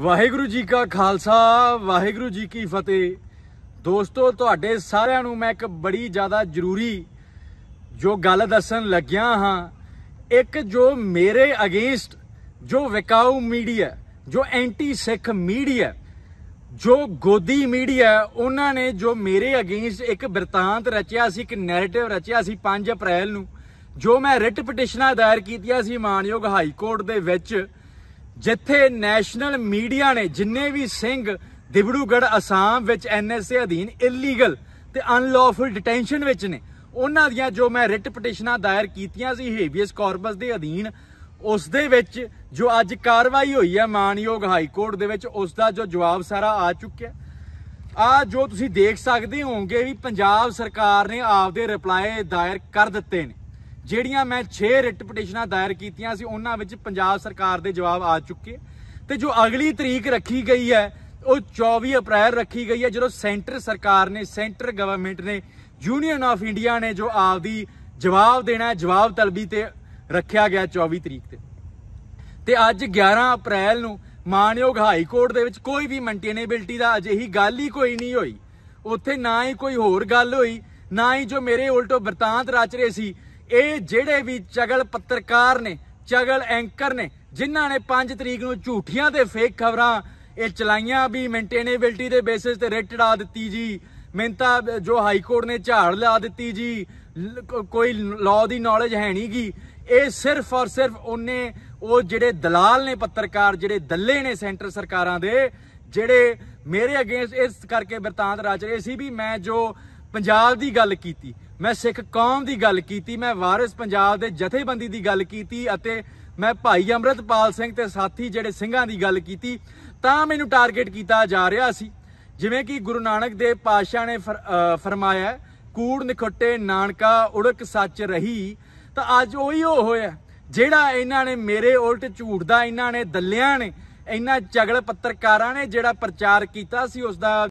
ਵਾਹਿਗੁਰੂ ਜੀ ਕਾ ਖਾਲਸਾ ਵਾਹਿਗੁਰੂ ਜੀ ਕੀ ਫਤਿਹ ਦੋਸਤੋ ਤੁਹਾਡੇ ਸਾਰਿਆਂ ਨੂੰ ਮੈਂ ਇੱਕ ਬੜੀ ਜ਼ਿਆਦਾ ਜ਼ਰੂਰੀ ਜੋ ਗੱਲ ਦੱਸਣ ਲੱਗਿਆ ਹਾਂ ਇੱਕ ਜੋ ਮੇਰੇ ਅਗੇਂਸਟ ਜੋ ਵਿਕਾਊ ਮੀਡੀਆ ਜੋ ਐਂਟੀ ਸਿੱਖ ਮੀਡੀਆ ਜੋ ਗੋਦੀ ਮੀਡੀਆ ਉਹਨਾਂ ਨੇ ਜੋ ਮੇਰੇ ਅਗੇਂਸਟ ਇੱਕ ਬਿਰਤਾਂਤ ਰਚਿਆ ਸੀ ਇੱਕ ਨੈਰੇਟਿਵ ਰਚਿਆ ਸੀ 5 ਅਪ੍ਰੈਲ ਨੂੰ ਜੋ ਮੈਂ ਰਿਟ ਪਟੀਸ਼ਨਾਂ ਦਾਇਰ ਕੀਤੀਆਂ ਸੀ ਮਾਨਯੋਗ ਹਾਈ ਕੋਰਟ ਦੇ ਵਿੱਚ ਜਿੱਥੇ ਨੈਸ਼ਨਲ ਮੀਡੀਆ ਨੇ ਜਿੰਨੇ ਵੀ ਸਿੰਘ ਦਿਬੜੂਗੜ ਅਸਾਮ ਵਿੱਚ ਐਨਐਸਏ ਅਧੀਨ ਇਲੀਗਲ ਤੇ ਅਨਲੌਫੁਲ ਡਿਟੈਂਸ਼ਨ ਵਿੱਚ ਨੇ ਉਹਨਾਂ ਦੀਆਂ ਜੋ ਮੈਂ ਰਿਟ ਪਟੀਸ਼ਨਾਂ ਦਾਇਰ ਕੀਤੀਆਂ ਸੀ ਹੇਬੀਅਸ ਕਾਰਪਸ ਦੇ ਅਧੀਨ ਉਸ ਦੇ ਵਿੱਚ ਜੋ ਅੱਜ ਕਾਰਵਾਈ ਹੋਈ ਹੈ ਮਾਨਯੋਗ ਹਾਈ ਕੋਰਟ ਦੇ ਵਿੱਚ ਉਸ ਦਾ ਜੋ ਜਵਾਬ ਸਾਰਾ ਆ ਚੁੱਕਿਆ ਆ ਜੋ ਤੁਸੀਂ ਦੇਖ ਸਕਦੇ ਹੋਗੇ ਵੀ ਪੰਜਾਬ ਸਰਕਾਰ ਨੇ ਆਪਦੇ ਰਿਪਲਾਈ ਦਾਇਰ ਕਰ ਦਿੱਤੇ ਨੇ ਜਿਹੜੀਆਂ ਮੈਂ 6 ਰਿਟ ਪਟੀਸ਼ਨਾਂ ਦਾਇਰ ਕੀਤੀਆਂ ਸੀ ਉਹਨਾਂ ਵਿੱਚ ਪੰਜਾਬ ਸਰਕਾਰ ਦੇ ਜਵਾਬ ਆ ਚੁੱਕੇ ਤੇ ਜੋ ਅਗਲੀ ਤਰੀਕ ਰੱਖੀ ਗਈ ਹੈ ਉਹ 24 ਅਪ੍ਰੈਲ ਰੱਖੀ ਗਈ ਹੈ ਜਦੋਂ ਸੈਂਟਰ ਸਰਕਾਰ ਨੇ ਸੈਂਟਰ ਗਵਰਨਮੈਂਟ ਨੇ ਯੂਨੀਅਨ ਆਫ ਇੰਡੀਆ ਨੇ ਜੋ ਆਪਦੀ ਜਵਾਬ ਦੇਣਾ ਜਵਾਬ ਤਲਬੀ ਤੇ ਰੱਖਿਆ ਗਿਆ 24 ਤਰੀਕ ਤੇ ਤੇ ਅੱਜ 11 ਅਪ੍ਰੈਲ ਨੂੰ ਮਾਨਯੋਗ ਹਾਈ ਕੋਰਟ ਦੇ ਵਿੱਚ ਕੋਈ ਵੀ ਮੈਂਟੇਨੇਬਿਲਟੀ ਦਾ ਅਜਿਹੀ ਗੱਲ ਹੀ ਕੋਈ ਨਹੀਂ ਹੋਈ ਉੱਥੇ ਨਾ ਹੀ ਕੋਈ ਹੋਰ ਗੱਲ ਹੋਈ ਨਾ ਹੀ ਜੋ ਮੇਰੇ ਉਲਟੋ ਵਰਤਾਂਤ ਰਚ ਰਹੇ ਸੀ ਇਹ ਜਿਹੜੇ ਵੀ ਚਗਲ ਪੱਤਰਕਾਰ ਨੇ ਚਗਲ ਐਂਕਰ ਨੇ ਜਿਨ੍ਹਾਂ ਨੇ 5 ਤਰੀਕ ਨੂੰ ਝੂਠੀਆਂ ਤੇ ਫੇਕ ਖਬਰਾਂ ਇਹ ਚਲਾਈਆਂ ਵੀ ਮੇਨਟੇਨੇਬਿਲਟੀ ਦੇ ਬੇਸਿਸ ਤੇ ਰੇਟਡ ਆ ਦਿੱਤੀ ਜੀ ਮਿੰਤਾ ਜੋ ਹਾਈ ਕੋਰਟ ਨੇ ਝਾੜ ਲਾ ਦਿੱਤੀ ਜੀ ਕੋਈ ਲਾਅ ਦੀ ਨੌਲੇਜ ਹੈ ਨਹੀਂਗੀ ਇਹ ਸਿਰਫ ਔਰ ਸਿਰਫ ਉਹਨੇ ਉਹ ਜਿਹੜੇ ਦਲਾਲ ਨੇ ਪੱਤਰਕਾਰ ਜਿਹੜੇ ਦੱਲੇ ਨੇ ਸੈਂਟਰ ਸਰਕਾਰਾਂ ਦੇ ਜਿਹੜੇ ਮੇਰੇ ਅਗੇਂਸਟ ਇਸ ਕਰਕੇ ਬਿਰਤਾਂਤ ਰਾਜ ਰਹੇ ਸੀ ਵੀ ਮੈਂ ਜੋ ਪੰਜਾਬ ਦੀ ਗੱਲ ਕੀਤੀ ਮੈਂ ਸਿੱਖ ਕੌਮ ਦੀ ਗੱਲ ਕੀਤੀ ਮੈਂ ਵਾਰਿਸ ਪੰਜਾਬ ਦੇ ਜਥੇਬੰਦੀ ਦੀ ਗੱਲ ਕੀਤੀ ਅਤੇ ਮੈਂ ਭਾਈ ਅਮਰਤਪਾਲ ਸਿੰਘ ਤੇ ਸਾਥੀ ਜਿਹੜੇ ਸਿੰਘਾਂ ਦੀ ਗੱਲ ਕੀਤੀ ਤਾਂ ਮੈਨੂੰ ਟਾਰਗੇਟ ਕੀਤਾ ਜਾ ਰਿਹਾ ਸੀ ਜਿਵੇਂ ਕਿ ਗੁਰੂ ਨਾਨਕ ਦੇਵ ਪਾਤਸ਼ਾਹ ਨੇ ਫਰਮਾਇਆ ਕੂੜ ਨਿਖੱਟੇ ਨਾਨਕਾ ਉੜਕ ਸੱਚ ਰਹੀ ਤਾਂ ਅੱਜ ਉਹੀ ਹੋ ਹੋਇਆ ਜਿਹੜਾ ਇਹਨਾਂ ਨੇ ਮੇਰੇ ਉਲਟ ਝੂਠ ਦਾ ਇਹਨਾਂ ਨੇ ਦੱਲਿਆਂ ਨੇ ਇਹਨਾਂ ਚਗਲ ਪੱਤਰਕਾਰਾਂ ਨੇ ਜਿਹੜਾ ਪ੍ਰਚਾਰ ਕੀਤਾ ਸੀ ਉਸ ਦਾ